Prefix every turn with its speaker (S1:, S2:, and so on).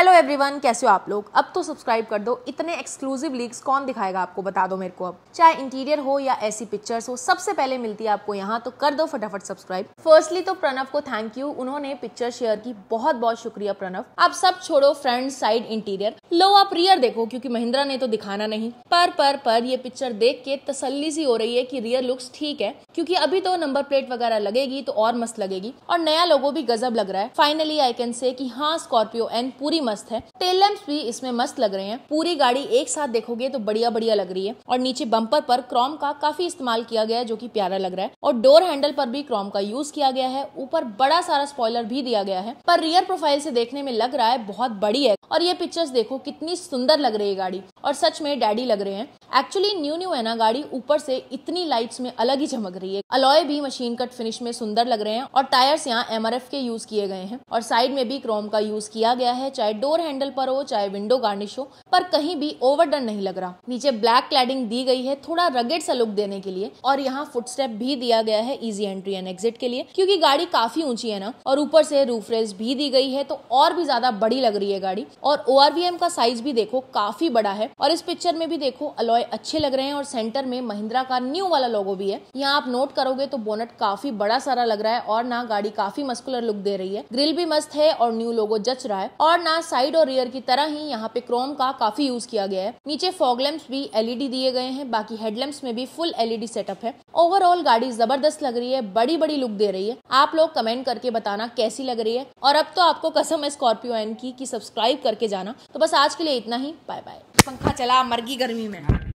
S1: hello everyone कैसे हो आप लोग अब तो सब्सक्राइब कर दो इतने एक्सक्लूसिव लीक्स कौन दिखाएगा आपको बता दो मेरे को अब चाहे इंटीरियर हो या ऐसी पिक्चर्स हो सबसे पहले मिलती है आपको यहाँ तो कर दो फटाफट सब्सक्राइब फर्स्टली तो प्रणव को थैंक यू उन्होंने पिक्चर शेयर की बहुत बहुत शुक्रिया प्रणव आप सब छोड़ो फ्रंट साइड इंटीरियर लो आप रियर देखो क्यूँकी महिंद्रा ने तो दिखाना नहीं पर पर पर ये पिक्चर देख के तसली सी हो रही है की रियर लुक्स ठीक है क्यूँकी अभी तो नंबर प्लेट वगैरह लगेगी तो और मस्त लगेगी और नया लोगो भी गजब लग रहा है फाइनली आई कैन से की हाँ स्कॉर्पियो एन पूरी मस्त है टेल लैम्प भी इसमें मस्त लग रहे हैं पूरी गाड़ी एक साथ देखोगे तो बढ़िया बढ़िया लग रही है और नीचे बम्पर पर क्रोम का काफी इस्तेमाल किया गया है जो की प्यारा लग रहा है और डोर हैंडल पर भी क्रोम का यूज किया गया है ऊपर बड़ा सारा स्पॉयलर भी दिया गया है पर रियर प्रोफाइल से देखने में लग रहा है बहुत बड़ी है और ये पिक्चर्स देखो कितनी सुंदर लग रही है गाड़ी और सच में डैडी लग रहे हैं एक्चुअली न्यू न्यू है ना गाड़ी ऊपर से इतनी लाइट्स में अलग ही चमक रही है अलॉय भी मशीन कट फिनिश में सुंदर लग रहे हैं और टायर्स यहाँ एम के यूज किए गए हैं और साइड में भी क्रोम का यूज किया गया है चाहे डोर हैंडल पर हो चाहे विंडो गार्निश हो पर कहीं भी ओवरडन नहीं लग रहा नीचे ब्लैक क्लैडिंग दी गई है थोड़ा रगेड सा लुक देने के लिए और यहाँ फुटस्टेप भी दिया गया है इजी एंट्री एंड एग्जिट के लिए क्योंकि गाड़ी काफी ऊंची है ना और ऊपर से रूफ रेस भी दी गई है तो और भी ज्यादा बड़ी लग रही है गाड़ी और ओ का साइज भी देखो काफी बड़ा है और इस पिक्चर में भी देखो अलॉय अच्छे लग रहे हैं और सेंटर में महिंद्रा का न्यू वाला लोगो भी है यहाँ आप नोट करोगे तो बोनट काफी बड़ा सारा लग रहा है और ना गाड़ी काफी मस्कुलर लुक दे रही है ग्रिल भी मस्त है और न्यू लोगो जच रहा है और ना साइड और रियर की तरह ही यहाँ पे क्रोम का काफी यूज किया गया है नीचे फॉग लैम्प्स भी एलईडी दिए गए हैं बाकी हेडलैम्प्स में भी फुल एलईडी सेटअप है ओवरऑल गाड़ी जबरदस्त लग रही है बड़ी बड़ी लुक दे रही है आप लोग कमेंट करके बताना कैसी लग रही है और अब तो आपको कसम है स्कॉर्पियो एन की सब्सक्राइब करके जाना तो बस आज के लिए इतना ही बाय बाय पंखा चला मरगी गर्मी में